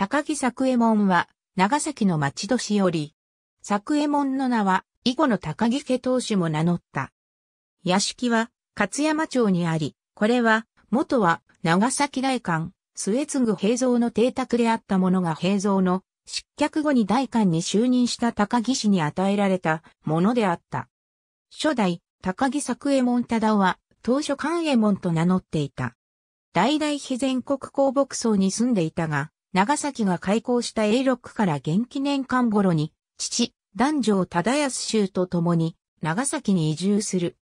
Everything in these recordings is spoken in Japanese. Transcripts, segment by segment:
高木作右衛門は、長崎の町年より、作右衛門の名は、以後の高木家当主も名乗った。屋敷は、勝山町にあり、これは、元は、長崎大官、末継ぐ平蔵の邸宅であったものが平蔵の、失脚後に大官に就任した高木氏に与えられたものであった。初代、高木作右衛門忠夫は、当初寛右衛門と名乗っていた。代々非全国公牧層に住んでいたが、長崎が開港した永禄から元記年間頃に、父、男女忠康衆と共に、長崎に移住する。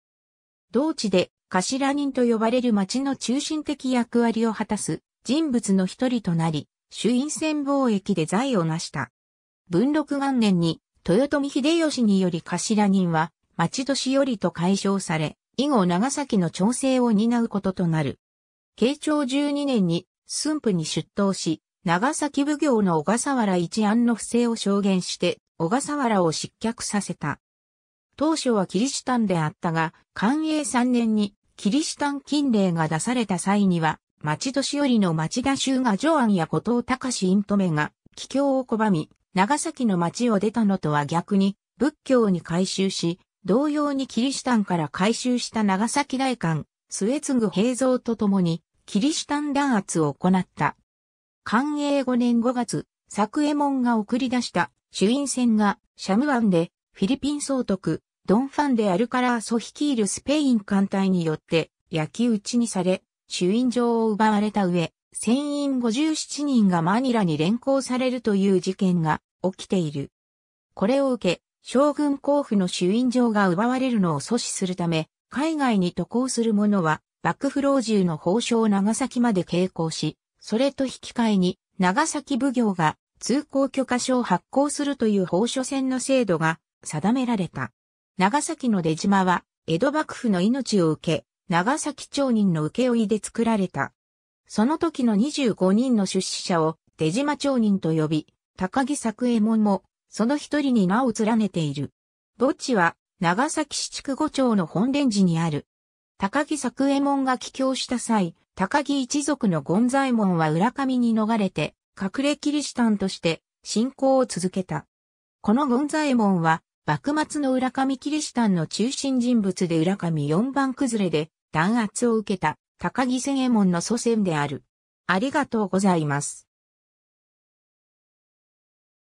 同地で、頭人と呼ばれる町の中心的役割を果たす人物の一人となり、朱印船貿易で財を成した。文禄元年に、豊臣秀吉により頭人は、町年寄りと解消され、以後長崎の調整を担うこととなる。慶長12年に、駿府に出頭し、長崎奉行の小笠原一案の不正を証言して、小笠原を失脚させた。当初はキリシタンであったが、寛永3年にキリシタン禁令が出された際には、町年寄りの町田衆が上案や後藤隆院留が、帰郷を拒み、長崎の町を出たのとは逆に、仏教に改宗し、同様にキリシタンから改宗した長崎大官、末継ぐ平蔵と共に、キリシタン弾圧を行った。寛永5年5月、作右衛門が送り出した衆院選がシャムンでフィリピン総督、ドンファンでアルカラーソ率いるスペイン艦隊によって焼き討ちにされ、衆院場を奪われた上、船員57人がマニラに連行されるという事件が起きている。これを受け、将軍候補の衆院場が奪われるのを阻止するため、海外に渡航する者は、幕府老中の法相長崎まで傾向し、それと引き換えに、長崎奉行が通行許可書を発行するという法書船の制度が定められた。長崎の出島は、江戸幕府の命を受け、長崎町人の請負で作られた。その時の25人の出資者を出島町人と呼び、高木作右衛門もその一人に名を連ねている。墓地は長崎市筑後町の本殿寺にある高木作右衛門が帰郷した際、高木一族の権左衛門は浦上に逃れて、隠れキリシタンとして信仰を続けた。この権左衛門は、幕末の浦上キリシタンの中心人物で浦上四番崩れで弾圧を受けた高木千右衛門の祖先である。ありがとうございます。